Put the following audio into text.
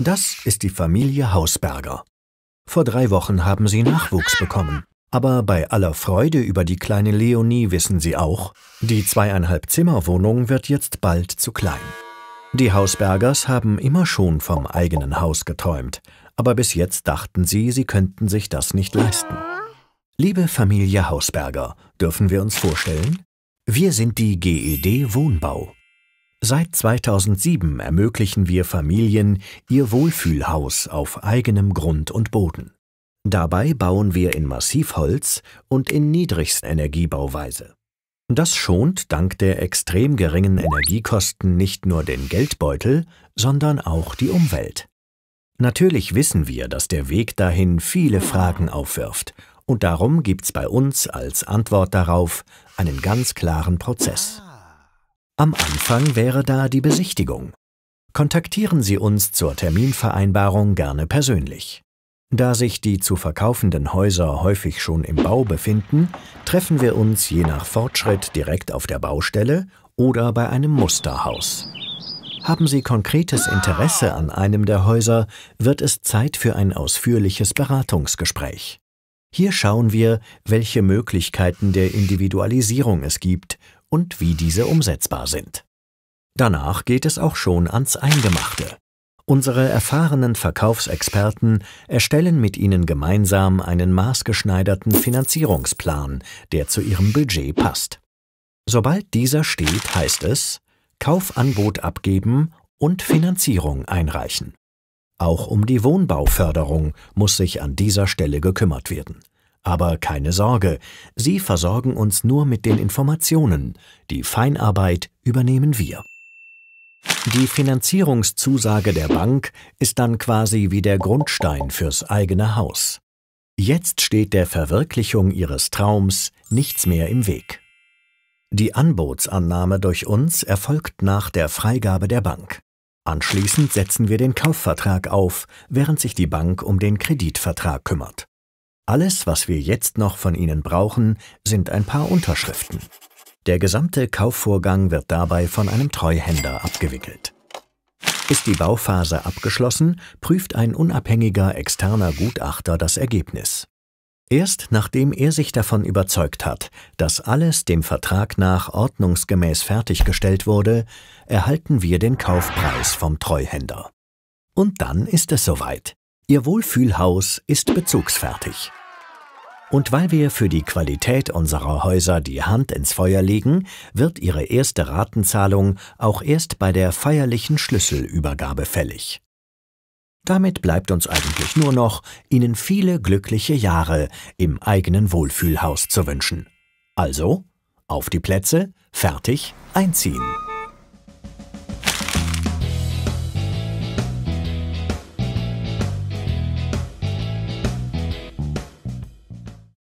Das ist die Familie Hausberger. Vor drei Wochen haben sie Nachwuchs bekommen. Aber bei aller Freude über die kleine Leonie wissen sie auch, die zweieinhalb Zimmerwohnung wird jetzt bald zu klein. Die Hausbergers haben immer schon vom eigenen Haus geträumt, aber bis jetzt dachten sie, sie könnten sich das nicht leisten. Liebe Familie Hausberger, dürfen wir uns vorstellen? Wir sind die GED Wohnbau. Seit 2007 ermöglichen wir Familien ihr Wohlfühlhaus auf eigenem Grund und Boden. Dabei bauen wir in Massivholz und in niedrigsten Energiebauweise. Das schont dank der extrem geringen Energiekosten nicht nur den Geldbeutel, sondern auch die Umwelt. Natürlich wissen wir, dass der Weg dahin viele Fragen aufwirft, und darum gibt's bei uns als Antwort darauf einen ganz klaren Prozess. Am Anfang wäre da die Besichtigung. Kontaktieren Sie uns zur Terminvereinbarung gerne persönlich. Da sich die zu verkaufenden Häuser häufig schon im Bau befinden, treffen wir uns je nach Fortschritt direkt auf der Baustelle oder bei einem Musterhaus. Haben Sie konkretes Interesse an einem der Häuser, wird es Zeit für ein ausführliches Beratungsgespräch. Hier schauen wir, welche Möglichkeiten der Individualisierung es gibt und wie diese umsetzbar sind. Danach geht es auch schon ans Eingemachte. Unsere erfahrenen Verkaufsexperten erstellen mit Ihnen gemeinsam einen maßgeschneiderten Finanzierungsplan, der zu Ihrem Budget passt. Sobald dieser steht, heißt es Kaufanbot abgeben und Finanzierung einreichen. Auch um die Wohnbauförderung muss sich an dieser Stelle gekümmert werden. Aber keine Sorge, Sie versorgen uns nur mit den Informationen, die Feinarbeit übernehmen wir. Die Finanzierungszusage der Bank ist dann quasi wie der Grundstein fürs eigene Haus. Jetzt steht der Verwirklichung Ihres Traums nichts mehr im Weg. Die Anbotsannahme durch uns erfolgt nach der Freigabe der Bank. Anschließend setzen wir den Kaufvertrag auf, während sich die Bank um den Kreditvertrag kümmert. Alles, was wir jetzt noch von Ihnen brauchen, sind ein paar Unterschriften. Der gesamte Kaufvorgang wird dabei von einem Treuhänder abgewickelt. Ist die Bauphase abgeschlossen, prüft ein unabhängiger externer Gutachter das Ergebnis. Erst nachdem er sich davon überzeugt hat, dass alles dem Vertrag nach ordnungsgemäß fertiggestellt wurde, erhalten wir den Kaufpreis vom Treuhänder. Und dann ist es soweit. Ihr Wohlfühlhaus ist bezugsfertig. Und weil wir für die Qualität unserer Häuser die Hand ins Feuer legen, wird Ihre erste Ratenzahlung auch erst bei der feierlichen Schlüsselübergabe fällig. Damit bleibt uns eigentlich nur noch, Ihnen viele glückliche Jahre im eigenen Wohlfühlhaus zu wünschen. Also, auf die Plätze, fertig, einziehen.